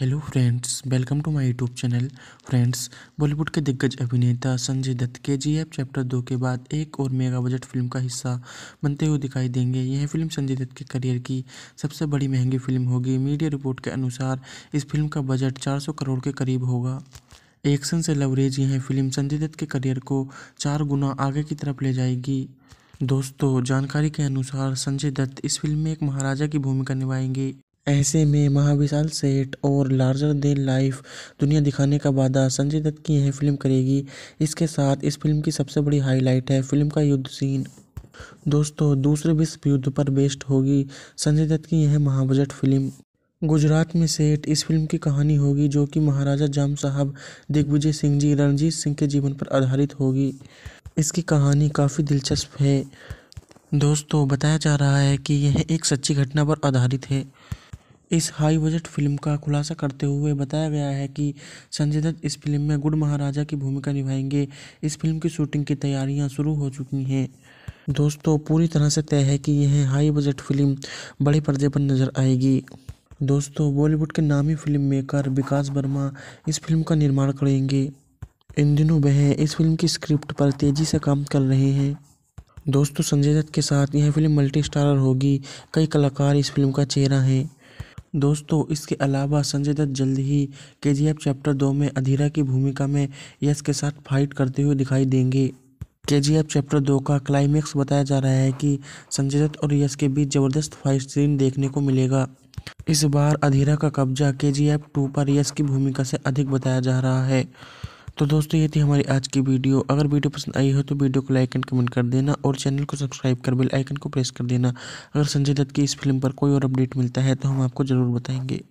hello friends welcome to my YouTube channel friends Bollywood के दिग्गज अभिनेता संजय दत्त के जी एफ चैप्टर दो के बाद एक और मेगा बजट फिल्म का हिस्सा बनते हुए दिखाई देंगे यह फिल्म संजय दत्त के करियर की सबसे बड़ी महंगी फिल्म होगी मीडिया रिपोर्ट के अनुसार इस फिल्म का बजट 400 करोड़ के करीब होगा एक्शन से लवरेज यह फिल्म संजय दत्त के करियर को चार गुना आगे की तरफ ले जाएगी दोस्तों जानकारी के अनुसार संजय दत्त इस फिल्म में एक महाराजा की भूमिका निभाएंगे ऐसे में महाविशाल सेठ और लार्जर देन लाइफ दुनिया दिखाने का वादा संजय दत्त की यह फिल्म करेगी इसके साथ इस फिल्म की सबसे बड़ी हाईलाइट है फिल्म का युद्ध सीन दोस्तों दूसरे विश्व युद्ध पर बेस्ड होगी संजय दत्त की यह महाबजट फिल्म गुजरात में सेठ इस फिल्म की कहानी होगी जो कि महाराजा जाम साहब दिग्विजय सिंह जी रणजीत सिंह के जीवन पर आधारित होगी इसकी कहानी काफ़ी दिलचस्प है दोस्तों बताया जा रहा है कि यह एक सच्ची घटना पर आधारित है इस हाई बजट फिल्म का खुलासा करते हुए बताया गया है कि संजय दत्त इस फिल्म में गुड महाराजा की भूमिका निभाएंगे इस फिल्म की शूटिंग की तैयारियां शुरू हो चुकी हैं दोस्तों पूरी तरह से तय है कि यह हाई बजट फिल्म बड़े पर्दे पर नजर आएगी दोस्तों बॉलीवुड के नामी फिल्म मेकर विकास वर्मा इस फिल्म का निर्माण करेंगे इन दिनों वह इस फिल्म की स्क्रिप्ट पर तेज़ी से काम कर रहे हैं दोस्तों संजय दत्त के साथ यह फिल्म मल्टी स्टारर होगी कई कलाकार इस फिल्म का चेहरा हैं दोस्तों इसके अलावा संजय दत्त जल्द ही के चैप्टर दो में अधीरा की भूमिका में यश के साथ फाइट करते हुए दिखाई देंगे के चैप्टर दो का क्लाइमेक्स बताया जा रहा है कि संजय दत्त और यश के बीच जबरदस्त फाइट सीन देखने को मिलेगा इस बार अधीरा का कब्जा के जी एफ टू पर यश की भूमिका से अधिक बताया जा रहा है तो दोस्तों ये थी हमारी आज की वीडियो अगर वीडियो पसंद आई हो तो वीडियो को लाइक एंड कमेंट कर देना और चैनल को सब्सक्राइब कर बेल आइकन को प्रेस कर देना अगर संजय दत्त की इस फिल्म पर कोई और अपडेट मिलता है तो हम आपको ज़रूर बताएंगे